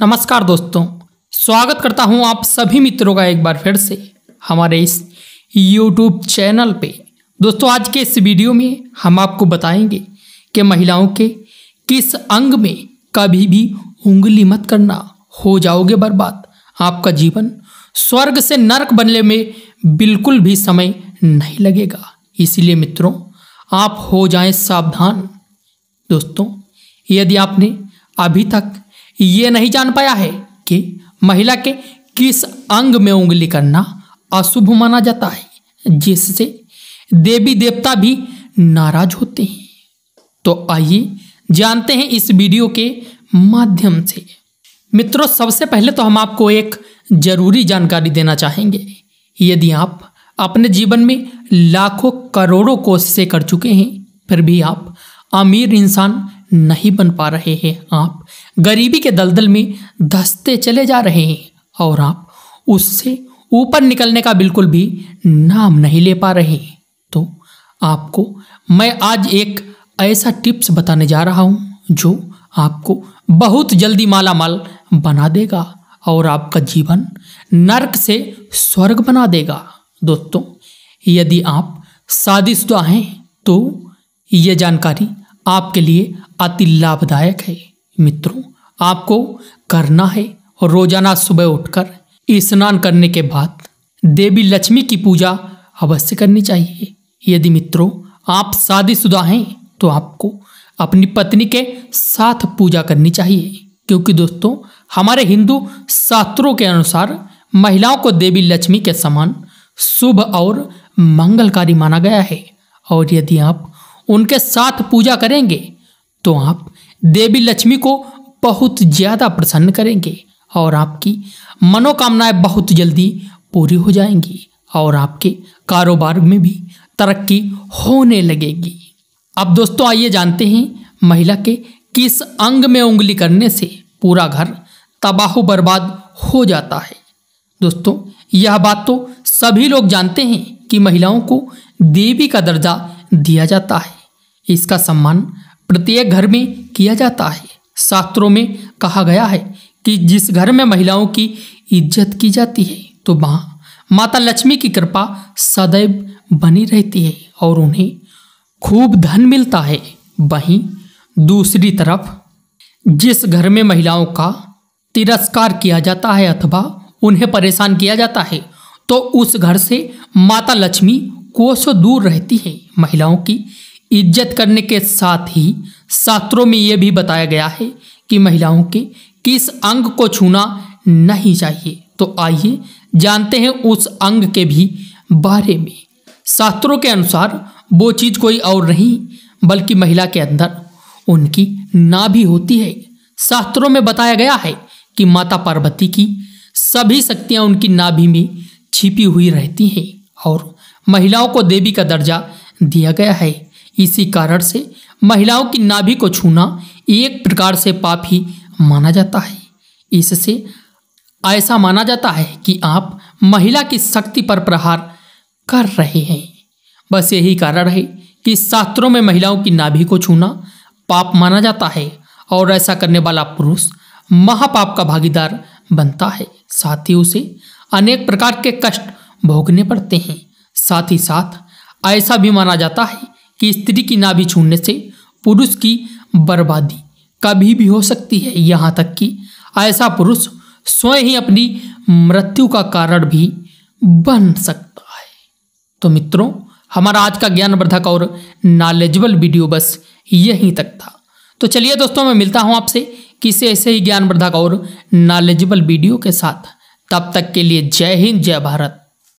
नमस्कार दोस्तों स्वागत करता हूं आप सभी मित्रों का एक बार फिर से हमारे इस यूट्यूब चैनल पे दोस्तों आज के इस वीडियो में हम आपको बताएंगे कि महिलाओं के किस अंग में कभी भी उंगली मत करना हो जाओगे बर्बाद आपका जीवन स्वर्ग से नरक बनने में बिल्कुल भी समय नहीं लगेगा इसीलिए मित्रों आप हो जाएं सावधान दोस्तों यदि आपने अभी तक ये नहीं जान पाया है कि महिला के किस अंग में उंगली करना अशुभ माना जाता है जिससे देवी देवता भी नाराज होते हैं तो आइए जानते हैं इस वीडियो के माध्यम से मित्रों सबसे पहले तो हम आपको एक जरूरी जानकारी देना चाहेंगे यदि आप अपने जीवन में लाखों करोड़ों कोशिशें कर चुके हैं फिर भी आप अमीर इंसान नहीं बन पा रहे हैं आप गरीबी के दलदल में धसते चले जा रहे हैं और आप उससे ऊपर निकलने का बिल्कुल भी नाम नहीं ले पा रहे हैं तो आपको मैं आज एक ऐसा टिप्स बताने जा रहा हूँ जो आपको बहुत जल्दी माला माल बना देगा और आपका जीवन नरक से स्वर्ग बना देगा दोस्तों यदि आप शादीशुदा हैं तो ये जानकारी आपके लिए अति लाभदायक है मित्रों आपको करना है और रोजाना सुबह उठकर स्नान करने के बाद देवी लक्ष्मी की पूजा अवश्य करनी चाहिए यदि मित्रों आप शादीशुदा हैं तो आपको अपनी पत्नी के साथ पूजा करनी चाहिए क्योंकि दोस्तों हमारे हिंदू शास्त्रों के अनुसार महिलाओं को देवी लक्ष्मी के समान शुभ और मंगलकारी माना गया है और यदि आप उनके साथ पूजा करेंगे तो आप देवी लक्ष्मी को बहुत ज़्यादा प्रसन्न करेंगे और आपकी मनोकामनाएं बहुत जल्दी पूरी हो जाएंगी और आपके कारोबार में भी तरक्की होने लगेगी अब दोस्तों आइए जानते हैं महिला के किस अंग में उंगली करने से पूरा घर तबाह बर्बाद हो जाता है दोस्तों यह बात तो सभी लोग जानते हैं कि महिलाओं को देवी का दर्जा दिया जाता है इसका सम्मान प्रत्येक घर में किया जाता है शास्त्रों में कहा गया है कि जिस घर में महिलाओं की इज्जत की जाती है तो वहाँ माता लक्ष्मी की कृपा सदैव बनी रहती है और उन्हें खूब धन मिलता है वहीं दूसरी तरफ जिस घर में महिलाओं का तिरस्कार किया जाता है अथवा उन्हें परेशान किया जाता है तो उस घर से माता लक्ष्मी कोसों दूर रहती है महिलाओं की इज्जत करने के साथ ही शास्त्रों में ये भी बताया गया है कि महिलाओं के किस अंग को छूना नहीं चाहिए तो आइए जानते हैं उस अंग के भी बारे में शास्त्रों के अनुसार वो चीज़ कोई और नहीं बल्कि महिला के अंदर उनकी नाभि होती है शास्त्रों में बताया गया है कि माता पार्वती की सभी शक्तियाँ उनकी नाभि में छिपी हुई रहती हैं और महिलाओं को देवी का दर्जा दिया गया है इसी कारण से महिलाओं की नाभि को छूना एक प्रकार से पाप ही माना जाता है इससे ऐसा माना जाता है कि आप महिला की शक्ति पर प्रहार कर रहे हैं बस यही कारण है कि शास्त्रों में महिलाओं की नाभि को छूना पाप माना जाता है और ऐसा करने वाला पुरुष महापाप का भागीदार बनता है साथ ही उसे अनेक प्रकार के कष्ट भोगने पड़ते हैं साथ ही साथ ऐसा भी माना जाता है कि स्त्री की नाभि छूने से पुरुष की बर्बादी कभी भी हो सकती है यहाँ तक कि ऐसा पुरुष स्वयं ही अपनी मृत्यु का कारण भी बन सकता है तो मित्रों हमारा आज का ज्ञानवर्धक और नॉलेजेबल वीडियो बस यहीं तक था तो चलिए दोस्तों मैं मिलता हूँ आपसे किसी ऐसे ही ज्ञानवर्धक और नॉलेजेबल वीडियो के साथ तब तक के लिए जय हिंद जय भारत